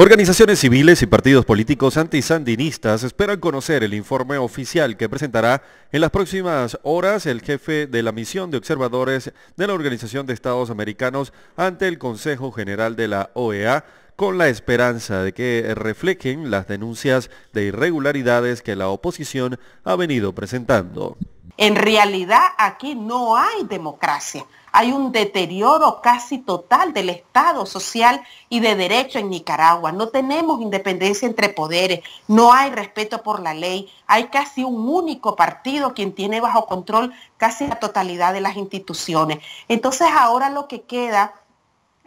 Organizaciones civiles y partidos políticos antisandinistas esperan conocer el informe oficial que presentará en las próximas horas el jefe de la misión de observadores de la Organización de Estados Americanos ante el Consejo General de la OEA con la esperanza de que reflejen las denuncias de irregularidades que la oposición ha venido presentando. En realidad aquí no hay democracia. Hay un deterioro casi total del Estado social y de derecho en Nicaragua. No tenemos independencia entre poderes, no hay respeto por la ley. Hay casi un único partido quien tiene bajo control casi la totalidad de las instituciones. Entonces ahora lo que queda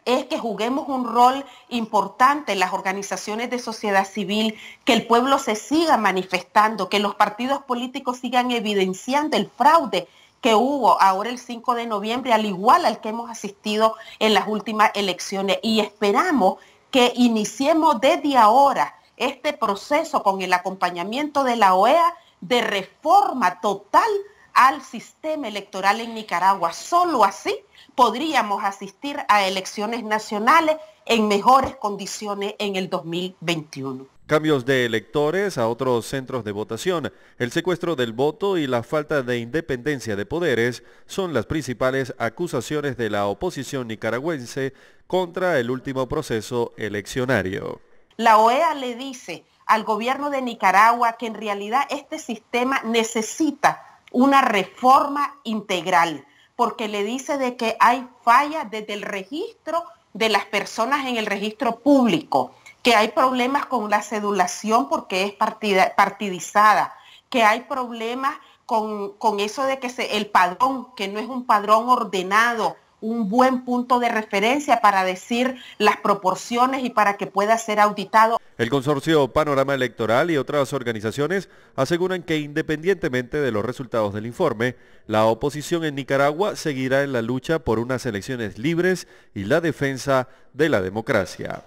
es que juguemos un rol importante en las organizaciones de sociedad civil, que el pueblo se siga manifestando, que los partidos políticos sigan evidenciando el fraude que hubo ahora el 5 de noviembre, al igual al que hemos asistido en las últimas elecciones. Y esperamos que iniciemos desde ahora este proceso con el acompañamiento de la OEA de reforma total al sistema electoral en Nicaragua. Solo así podríamos asistir a elecciones nacionales en mejores condiciones en el 2021. Cambios de electores a otros centros de votación, el secuestro del voto y la falta de independencia de poderes son las principales acusaciones de la oposición nicaragüense contra el último proceso eleccionario. La OEA le dice al gobierno de Nicaragua que en realidad este sistema necesita una reforma integral, porque le dice de que hay fallas desde el registro de las personas en el registro público, que hay problemas con la cedulación porque es partidizada, que hay problemas con, eso de que el padrón, que no es un padrón ordenado, un buen punto de referencia para decir las proporciones y para que pueda ser auditado. El consorcio Panorama Electoral y otras organizaciones aseguran que independientemente de los resultados del informe, la oposición en Nicaragua seguirá en la lucha por unas elecciones libres y la defensa de la democracia.